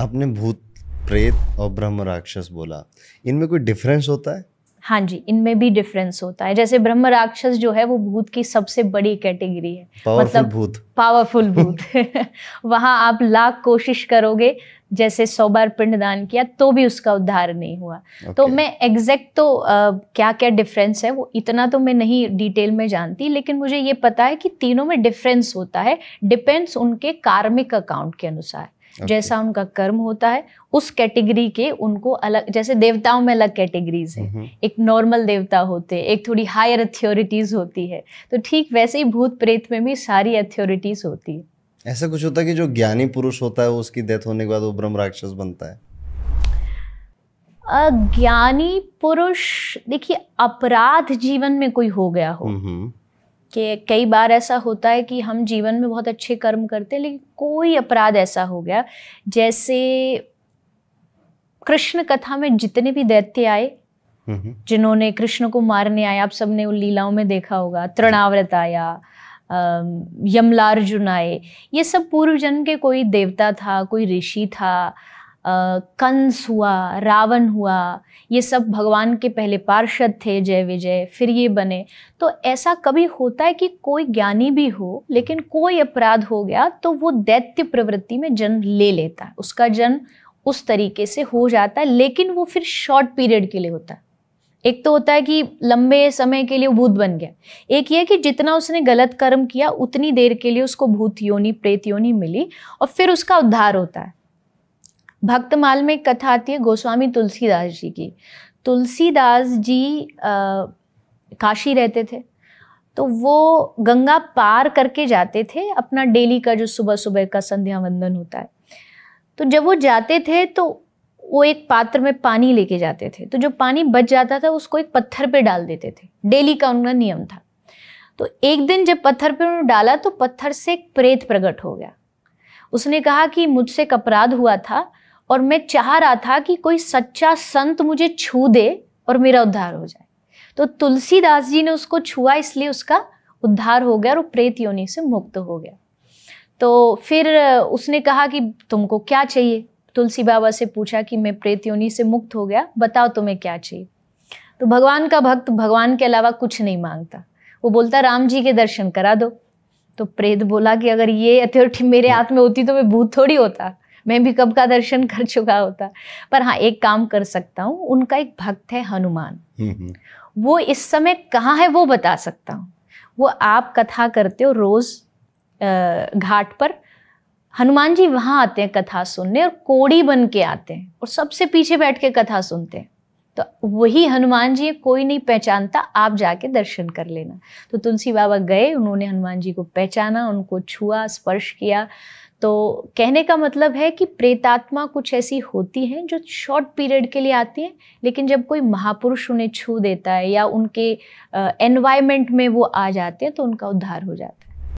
आपने भूत प्रेत और ब्रह्म राक्षस बोला इनमें कोई डिफरेंस होता है हाँ जी इनमें भी डिफरेंस होता है जैसे ब्रह्म राक्षस जो है वो भूत की सबसे बड़ी कैटेगरी है मतलब भूत पावरफुल भूत वहाँ आप लाख कोशिश करोगे जैसे सौ बार पिंडदान किया तो भी उसका उद्धार नहीं हुआ तो okay. तो मैं एग्जैक्ट तो आ, क्या क्या डिफरेंस है वो इतना तो मैं नहीं डिटेल में जानती लेकिन मुझे ये पता है कि तीनों में डिफरेंस होता है डिपेंड्स उनके कार्मिक अकाउंट के अनुसार जैसा उनका कर्म होता है उस कैटेगरी के उनको अलग जैसे देवताओं में अलग कैटेगरीज है एक नॉर्मल देवता होते हैं एक थोड़ी हायर अथॉरिटीज होती है तो ठीक वैसे ही भूत प्रेत में भी सारी अथॉरिटीज होती है ऐसा कुछ होता है कि जो ज्ञानी पुरुष होता है उसकी डेथ होने के बाद वो ब्रह्म राक्षस बनता है ज्ञानी पुरुष देखिए अपराध जीवन में कोई हो गया हो कि कई बार ऐसा होता है कि हम जीवन में बहुत अच्छे कर्म करते हैं लेकिन कोई अपराध ऐसा हो गया जैसे कृष्ण कथा में जितने भी दैत्य आए हम्म, हम्म। जिन्होंने कृष्ण को मारने आए आप सबने उन लीलाओं में देखा होगा तृणाव्रत आया यमलार्जुन आए ये सब पूर्व जन्म के कोई देवता था कोई ऋषि था कंस हुआ रावण हुआ ये सब भगवान के पहले पार्षद थे जय विजय फिर ये बने तो ऐसा कभी होता है कि कोई ज्ञानी भी हो लेकिन कोई अपराध हो गया तो वो दैत्य प्रवृत्ति में जन्म ले लेता है उसका जन्म उस तरीके से हो जाता है लेकिन वो फिर शॉर्ट पीरियड के लिए होता है एक तो होता है कि लंबे समय के लिए भूत बन गया एक ये कि जितना उसने गलत कर्म किया उतनी देर के लिए उसको भूत योनि प्रेत योनि मिली और फिर उसका उद्धार होता है भक्तमाल में एक कथा आती है गोस्वामी तुलसीदास जी की तुलसीदास जी आ, काशी रहते थे तो वो गंगा पार करके जाते थे अपना डेली का जो सुबह सुबह का संध्या वंदन होता है तो जब वो जाते थे तो वो एक पात्र में पानी लेके जाते थे तो जो पानी बच जाता था उसको एक पत्थर पे डाल देते थे डेली का उनका नियम था तो एक दिन जब पत्थर पे उन्होंने डाला तो पत्थर से एक प्रेत प्रकट हो गया उसने कहा कि मुझसे एक अपराध हुआ था और मैं चाह रहा था कि कोई सच्चा संत मुझे छू दे और मेरा उद्धार हो जाए तो तुलसीदास जी ने उसको छुआ इसलिए उसका उद्धार हो गया और प्रेत योनि से मुक्त हो गया तो फिर उसने कहा कि तुमको क्या चाहिए तुलसी बाबा से पूछा कि मैं प्रेत योनि से मुक्त हो गया बताओ तुम्हें क्या चाहिए तो भगवान का भक्त भगवान के अलावा कुछ नहीं मांगता वो बोलता राम जी के दर्शन करा दो तो प्रेत बोला कि अगर ये अथॉरिटी मेरे हाथ में होती तो मैं भूत थोड़ी होता मैं भी कब का दर्शन कर चुका होता पर हाँ एक काम कर सकता हूँ उनका एक भक्त है हनुमान हम्म, हम्म। वो इस समय कहाँ है वो बता सकता हूँ वो आप कथा करते हो रोज घाट पर हनुमान जी वहाँ आते हैं कथा सुनने और कोड़ी बन के आते हैं और सबसे पीछे बैठ के कथा सुनते हैं तो वही हनुमान जी कोई नहीं पहचानता आप जाके दर्शन कर लेना तो तुलसी बाबा गए उन्होंने हनुमान जी को पहचाना उनको छुआ स्पर्श किया तो कहने का मतलब है कि प्रेतात्मा कुछ ऐसी होती हैं जो शॉर्ट पीरियड के लिए आती हैं लेकिन जब कोई महापुरुष उन्हें छू देता है या उनके एनवायरमेंट में वो आ जाते हैं तो उनका उद्धार हो जाता है